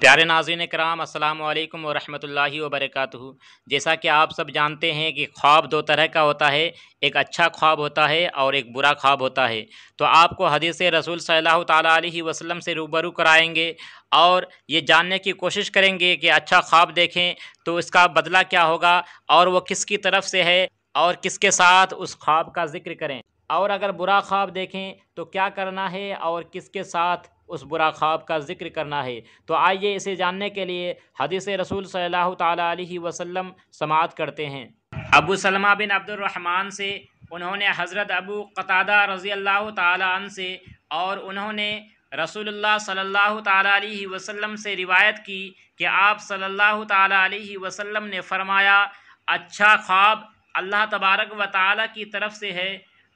प्यारे नाजीन कराम अस्सलाम वालेकुम वरहमतुल्लाहि जैसा कि आप सब जानते हैं कि ख्वाब दो तरह का होता है एक अच्छा ख्वाब होता है और एक बुरा ख्वाब होता है तो आपको हदीस रसूल सल्लल्लाहु अलैहि वसल्लम से रूबरू कराएंगे और ये जानने की कोशिश करेंगे कि अच्छा ख्वाब देखें तो इसका बदला क्या होगा और वह किसकी तरफ से है और किसके साथ उस ख्वाब का जिक्र करें और अगर बुरा ख्वाब देखें तो क्या करना है और किसके साथ उस बुरा ख्वाब का जिक्र करना है तो आइए इसे जानने के लिए हदीस रसूल सल्लल्लाहु अलैहि वसल्लम समात करते हैं अबू सलमा बिन अब्दुलरहमान से उन्होंने हज़रत अबू कतादा रज़ी अल्लाह तन से और उन्होंने रसूलुल्लाह सल्लल्लाहु अलैहि वसल्लम से रिवायत की कि आप सल्लल्लाहु अलैहि वसल्लम ने फ़रमाया अच्छा ख्वाब अल्लाह तबारक व ताली की तरफ से है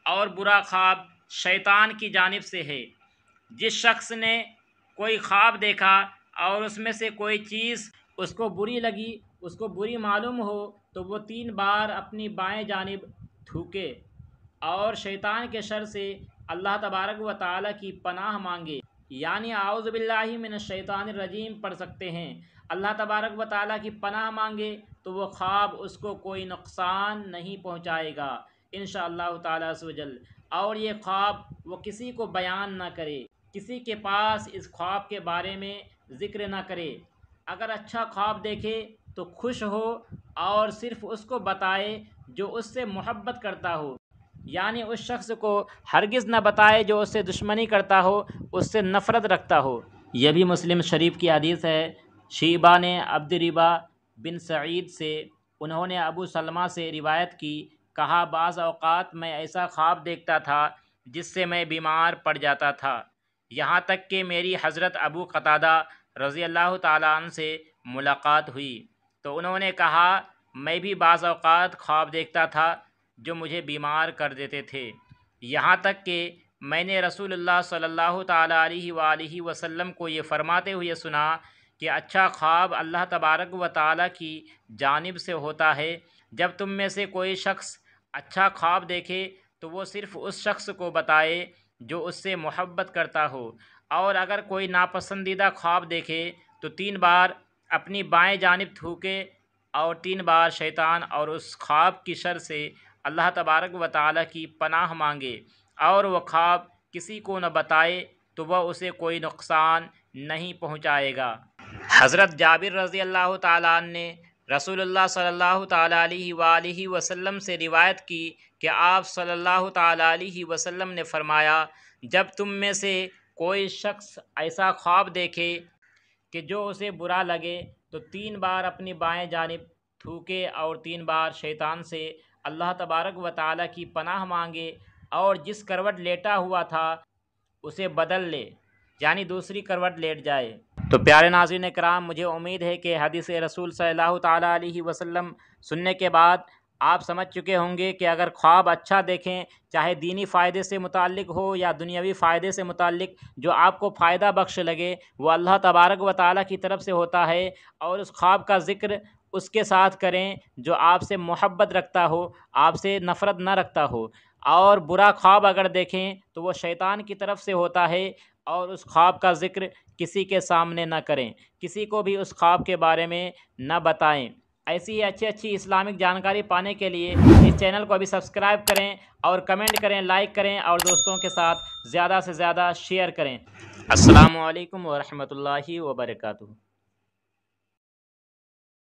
और बुरा ख्वाब शैतान की जानब से है जिस शख्स ने कोई ख्वाब देखा और उसमें से कोई चीज़ उसको बुरी लगी उसको बुरी मालूम हो तो वो तीन बार अपनी बाएं जानब थूके और शैतान के शर से अल्लाह तबारक व ताली की पनाह मांगे यानी आउज़बिल्लिमिन शैतान रजीम पढ़ सकते हैं अल्लाह तबारक व ताली की पनाह मांगे तो वो ख्वाब उसको कोई नुकसान नहीं पहुँचाएगा इन तजल और ये ख्वाब वो किसी को बयान ना करे किसी के पास इस ख्वाब के बारे में ज़िक्र ना करे अगर अच्छा ख्वाब देखे तो खुश हो और सिर्फ़ उसको बताए जो उससे मोहब्बत करता हो यानी उस शख्स को हरगिज़ ना बताए जो उससे दुश्मनी करता हो उससे नफ़रत रखता हो यह भी मुस्लिम शरीफ की आदीस है शीबा ने अब्दरिबा बिन सईद से उन्होंने अबू सलमा से रिवायत की कहा बाज़ अवकात मैं ऐसा ख्वाब देखता था जिससे मैं बीमार पड़ जाता था यहाँ तक कि मेरी हज़रत अबू कतादा रज़ी अल्लाह ताली से मुलाकात हुई तो उन्होंने कहा मैं भी बाज़ अवकात ख्वाब देखता था जो मुझे बीमार कर देते थे यहाँ तक कि मैंने रसूलुल्लाह सल्लल्लाहु अलैहि वसल्लम वसल्लम को ये फ़रमाते हुए सुना कि अच्छा ख्वाब अल्लाह तबारक व ताली की जानब से होता है जब तुम में से कोई शख्स अच्छा ख्वाब देखे तो वो सिर्फ़ उस शख़्स को बताए जो उससे मोहब्बत करता हो और अगर कोई नापसंदीदा ख्वाब देखे तो तीन बार अपनी बाएं जानब थूके और तीन बार शैतान और उस ख्वाब की शर से अल्लाह तबारक व ताली की पनाह मांगे और वह ख्वाब किसी को न बताए तो वह उसे कोई नुकसान नहीं पहुँचाएगा हज़रत जाबिर रज़ी अल्लाह ताला ने रसूलुल्लाह सल्लल्लाहु अलैहि वसल्लम से रिवायत की कि आप सल्लल्लाहु अलैहि वसल्लम ने फरमाया जब तुम में से कोई शख्स ऐसा ख्वाब देखे कि जो उसे बुरा लगे तो तीन बार अपनी बाएं जानब थूके और तीन बार शैतान से अल्लाह तबारक व ताली की पनाह मांगे और जिस करवट लेटा हुआ था उसे बदल ले यानी दूसरी करवट लेट जाए तो प्यारे नाजिन कराम मुझे उम्मीद है कि हदीस रसूल सल्लल्लाहु अलैहि वसल्लम सुनने के बाद आप समझ चुके होंगे कि अगर ख्वाब अच्छा देखें चाहे दीनी फ़ायदे से मुतल हो या दुनियावी फ़ायदे से मुतल जो आपको फ़ायदा बख्श लगे वो अल्लाह तबारक व ताली की तरफ से होता है और उस ख्वाब का ज़िक्र उसके साथ करें जो आपसे मोहब्बत रखता हो आपसे नफ़रत ना रखता हो और बुरा ख्वाब अगर देखें तो वो शैतान की तरफ से होता है और उस ख्वाब का ज़िक्र किसी के सामने ना करें किसी को भी उस ख्वाब के बारे में न बताएं ऐसी ही अच्छी अच्छी इस्लामिक जानकारी पाने के लिए इस चैनल को अभी सब्सक्राइब करें और कमेंट करें लाइक करें और दोस्तों के साथ ज़्यादा से ज़्यादा शेयर करें असलकम वरहमल वर्का